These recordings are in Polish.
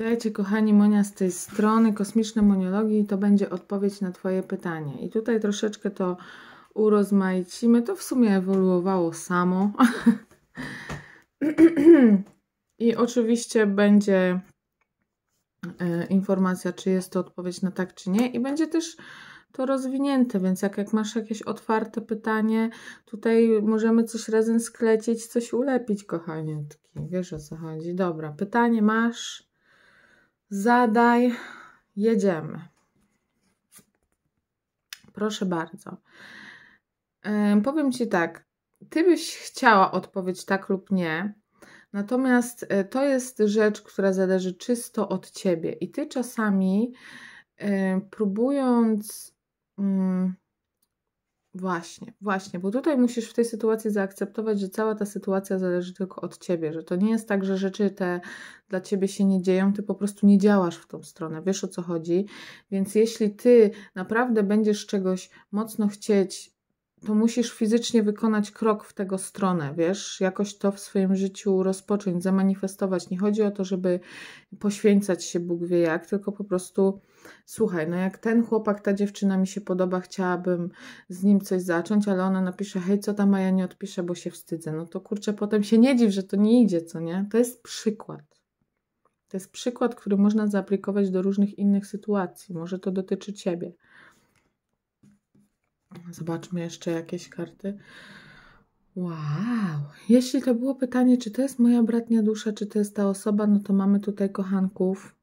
Witajcie kochani Monia z tej strony Kosmiczne Moniologii to będzie odpowiedź na Twoje pytanie. I tutaj troszeczkę to urozmaicimy. To w sumie ewoluowało samo. I oczywiście będzie e, informacja, czy jest to odpowiedź na tak, czy nie. I będzie też to rozwinięte, więc jak, jak masz jakieś otwarte pytanie, tutaj możemy coś razem sklecić, coś ulepić, kochaniutki. Wiesz o co chodzi. Dobra, pytanie masz? Zadaj, Jedziemy. Proszę bardzo. Yy, powiem Ci tak, Ty byś chciała odpowiedź tak lub nie, natomiast e, to jest rzecz, która zależy czysto od Ciebie i Ty czasami yy, próbując... Yy, Właśnie, właśnie, bo tutaj musisz w tej sytuacji zaakceptować, że cała ta sytuacja zależy tylko od ciebie, że to nie jest tak, że rzeczy te dla ciebie się nie dzieją, ty po prostu nie działasz w tą stronę, wiesz o co chodzi. Więc jeśli ty naprawdę będziesz czegoś mocno chcieć to musisz fizycznie wykonać krok w tego stronę, wiesz, jakoś to w swoim życiu rozpocząć, zamanifestować. Nie chodzi o to, żeby poświęcać się Bóg wie jak, tylko po prostu słuchaj, no jak ten chłopak, ta dziewczyna mi się podoba, chciałabym z nim coś zacząć, ale ona napisze, hej, co tam, a ja nie odpiszę, bo się wstydzę. No to kurczę, potem się nie dziw, że to nie idzie, co nie? To jest przykład. To jest przykład, który można zaaplikować do różnych innych sytuacji. Może to dotyczy ciebie. Zobaczmy jeszcze jakieś karty. Wow! Jeśli to było pytanie, czy to jest moja bratnia dusza, czy to jest ta osoba, no to mamy tutaj kochanków.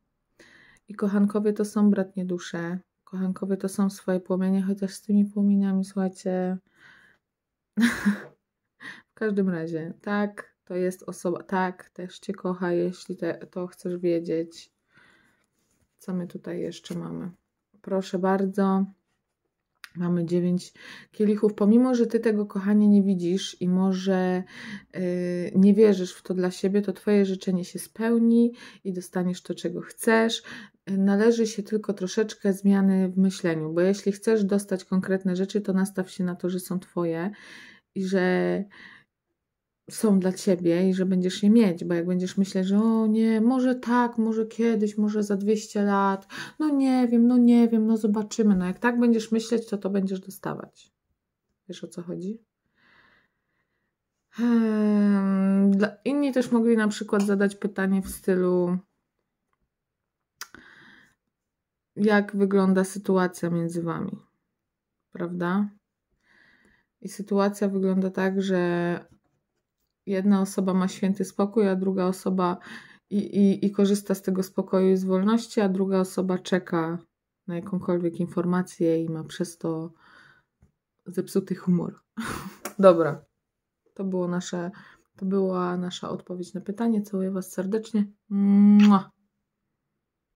I kochankowie to są bratnie dusze. Kochankowie to są swoje płomienie, chociaż z tymi płomieniami, słuchajcie. w każdym razie, tak, to jest osoba, tak, też Cię kocha, jeśli te, to chcesz wiedzieć. Co my tutaj jeszcze mamy? Proszę bardzo. Mamy dziewięć kielichów, pomimo że ty tego kochanie nie widzisz i może yy, nie wierzysz w to dla siebie, to twoje życzenie się spełni i dostaniesz to, czego chcesz. Należy się tylko troszeczkę zmiany w myśleniu, bo jeśli chcesz dostać konkretne rzeczy, to nastaw się na to, że są twoje i że są dla ciebie i że będziesz je mieć, bo jak będziesz myśleć, że o nie, może tak, może kiedyś, może za 200 lat, no nie wiem, no nie wiem, no zobaczymy. No jak tak będziesz myśleć, to to będziesz dostawać. Wiesz o co chodzi? dla, inni też mogli na przykład zadać pytanie w stylu jak wygląda sytuacja między wami, prawda? I sytuacja wygląda tak, że jedna osoba ma święty spokój, a druga osoba i, i, i korzysta z tego spokoju i z wolności, a druga osoba czeka na jakąkolwiek informację i ma przez to zepsuty humor. Dobra, to było nasze, to była nasza odpowiedź na pytanie. Całuję Was serdecznie. Mua.